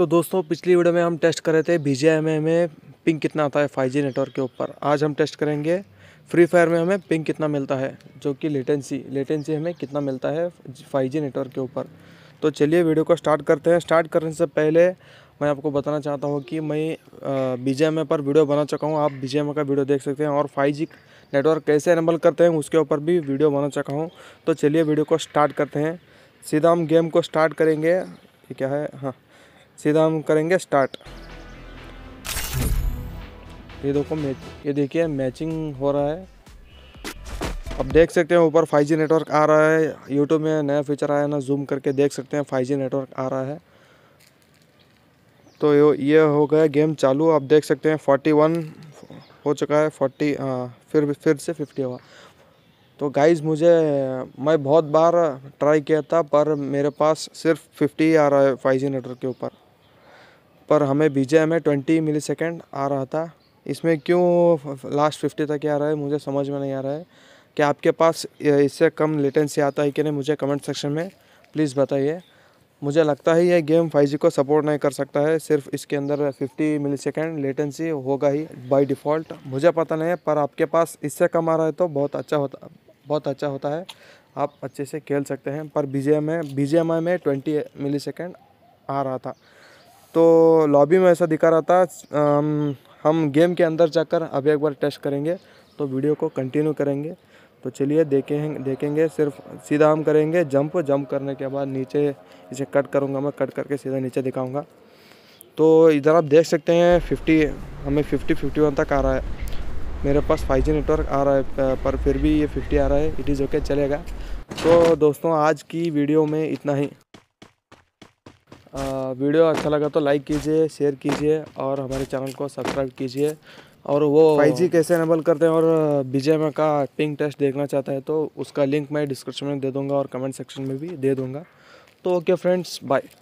तो दोस्तों पिछली वीडियो में हम टेस्ट कर रहे थे बी में पिंक कितना आता है फाइव नेटवर्क के ऊपर आज हम टेस्ट करेंगे फ्री फायर में हमें पिंक कितना मिलता है जो कि लेटेंसी लेटेंसी हमें कितना मिलता है फाइव नेटवर्क के ऊपर तो चलिए वीडियो को स्टार्ट करते हैं स्टार्ट करने से पहले मैं आपको बताना चाहता हूँ कि मैं बी पर वीडियो बना चुका हूँ आप बी का वीडियो देख सकते हैं और फाइव नेटवर्क कैसे एनेबल करते हैं उसके ऊपर भी वीडियो बना चुका हूँ तो चलिए वीडियो को स्टार्ट करते हैं सीधा हम गेम को स्टार्ट करेंगे ये क्या है हाँ सीधा हम करेंगे स्टार्ट ये देखो मैच ये देखिए मैचिंग हो रहा है अब देख सकते हैं ऊपर 5G नेटवर्क आ रहा है यूट्यूब में नया फीचर आया ना जूम करके देख सकते हैं 5G नेटवर्क आ रहा है तो ये हो गया गेम चालू आप देख सकते हैं 41 हो चुका है 40 आ, फिर फिर से 50 हुआ तो गाइज मुझे मैं बहुत बार ट्राई किया था पर मेरे पास सिर्फ 50 आ रहा है 5G नेटवर्क के ऊपर पर हमें बीजे में ट्वेंटी मिली सेकेंड आ रहा था इसमें क्यों लास्ट फिफ्टी तक आ रहा है मुझे समझ में नहीं आ रहा है क्या आपके पास इससे कम लेटेंसी आता है कि नहीं मुझे कमेंट सेक्शन में प्लीज़ बताइए मुझे लगता है ये गेम फाइव को सपोर्ट नहीं कर सकता है सिर्फ इसके अंदर 50 मिली सेकेंड लेटेंसी होगा ही बाय डिफ़ॉल्ट मुझे पता नहीं है पर आपके पास इससे कम आ रहा है तो बहुत अच्छा होता बहुत अच्छा होता है आप अच्छे से खेल सकते हैं पर बी में बी में ट्वेंटी मिली सेकेंड आ रहा था तो लॉबी में ऐसा दिखा रहा था हम गेम के अंदर जाकर अभी एक बार टेस्ट करेंगे तो वीडियो को कंटिन्यू करेंगे तो चलिए देखें देखेंगे सिर्फ सीधा हम करेंगे जंप जंप करने के बाद नीचे इसे कट करूँगा मैं कट करके सीधा नीचे दिखाऊँगा तो इधर आप देख सकते हैं 50 हमें 50 वन तक आ रहा है मेरे पास फाइव जी नेटवर्क आ रहा है पर फिर भी ये फिफ्टी आ रहा है इट इज़ ओके चलेगा तो दोस्तों आज की वीडियो में इतना ही वीडियो अच्छा लगा तो लाइक कीजिए शेयर कीजिए और हमारे चैनल को सब्सक्राइब कीजिए और वो फाइव जी कैसे अनेबल करते हैं और बीजेम का पिंग टेस्ट देखना चाहता है तो उसका लिंक मैं डिस्क्रिप्शन में दे दूँगा और कमेंट सेक्शन में भी दे दूँगा तो ओके फ्रेंड्स बाय